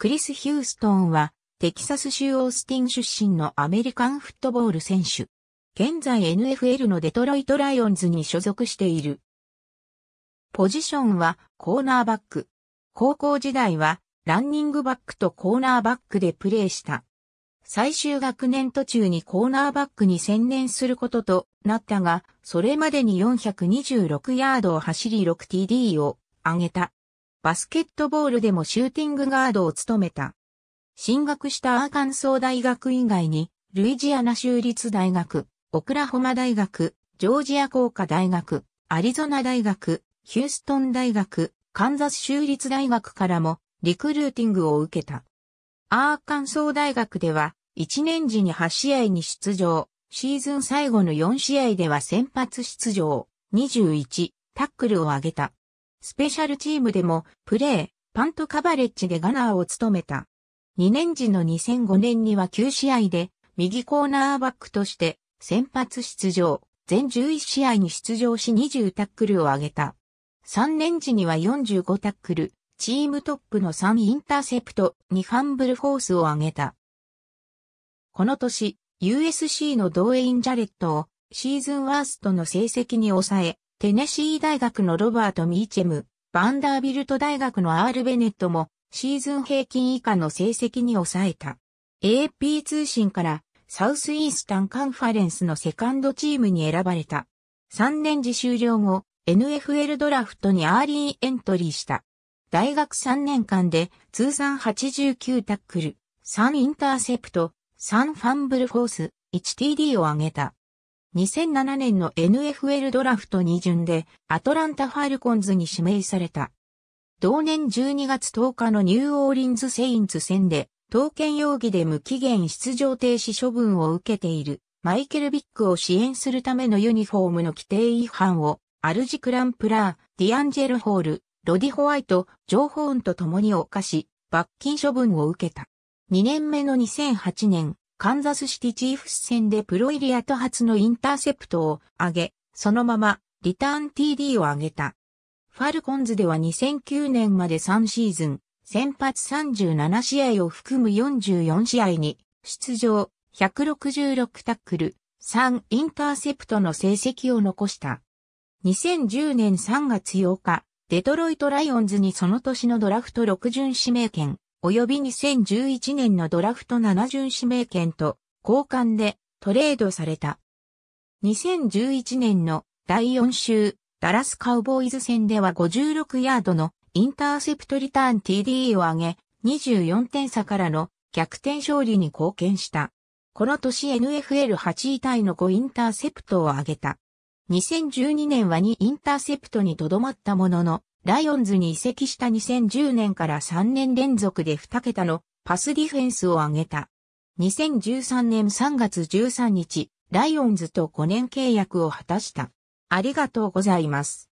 クリス・ヒューストンは、テキサス州オースティン出身のアメリカンフットボール選手。現在 NFL のデトロイトライオンズに所属している。ポジションはコーナーバック。高校時代はランニングバックとコーナーバックでプレーした。最終学年途中にコーナーバックに専念することとなったが、それまでに426ヤードを走り 6TD を上げた。バスケットボールでもシューティングガードを務めた。進学したアーカンソー大学以外に、ルイジアナ州立大学、オクラホマ大学、ジョージア工科大学、アリゾナ大学、ヒューストン大学、カンザス州立大学からもリクルーティングを受けた。アーカンソー大学では1年時に8試合に出場、シーズン最後の4試合では先発出場、21、タックルを上げた。スペシャルチームでもプレー、パントカバレッジでガナーを務めた。2年時の2005年には9試合で右コーナーバックとして先発出場、全11試合に出場し20タックルを挙げた。3年時には45タックル、チームトップの3インターセプト、2ハンブルフォースを挙げた。この年、USC のドウェイン・ジャレットをシーズンワーストの成績に抑え、テネシー大学のロバート・ミーチェム、バンダービルト大学のアール・ベネットもシーズン平均以下の成績に抑えた。AP 通信からサウスイースタンカンファレンスのセカンドチームに選ばれた。3年時終了後、NFL ドラフトにアーリーエントリーした。大学3年間で通算89タックル、3インターセプト、3ファンブルフォース、1TD を挙げた。2007年の NFL ドラフト2巡でアトランタ・ファルコンズに指名された。同年12月10日のニューオーリンズ・セインツ戦で、刀剣容疑で無期限出場停止処分を受けているマイケル・ビックを支援するためのユニフォームの規定違反をアルジ・クランプラー、ディアンジェル・ホール、ロディ・ホワイト、ジョー・ホーンと共に犯し、罰金処分を受けた。2年目の2008年、カンザスシティチーフス戦でプロイリアと初のインターセプトを上げ、そのままリターン TD を上げた。ファルコンズでは2009年まで3シーズン、先発37試合を含む44試合に出場、166タックル、3インターセプトの成績を残した。2010年3月8日、デトロイトライオンズにその年のドラフト6巡指名権、及び2011年のドラフト7巡指名権と交換でトレードされた。2011年の第4週、ダラスカウボーイズ戦では56ヤードのインターセプトリターン TD を上げ、24点差からの逆転勝利に貢献した。この年 NFL8 位タイの5インターセプトを上げた。2012年は2インターセプトにとどまったものの、ライオンズに移籍した2010年から3年連続で2桁のパスディフェンスを上げた。2013年3月13日、ライオンズと5年契約を果たした。ありがとうございます。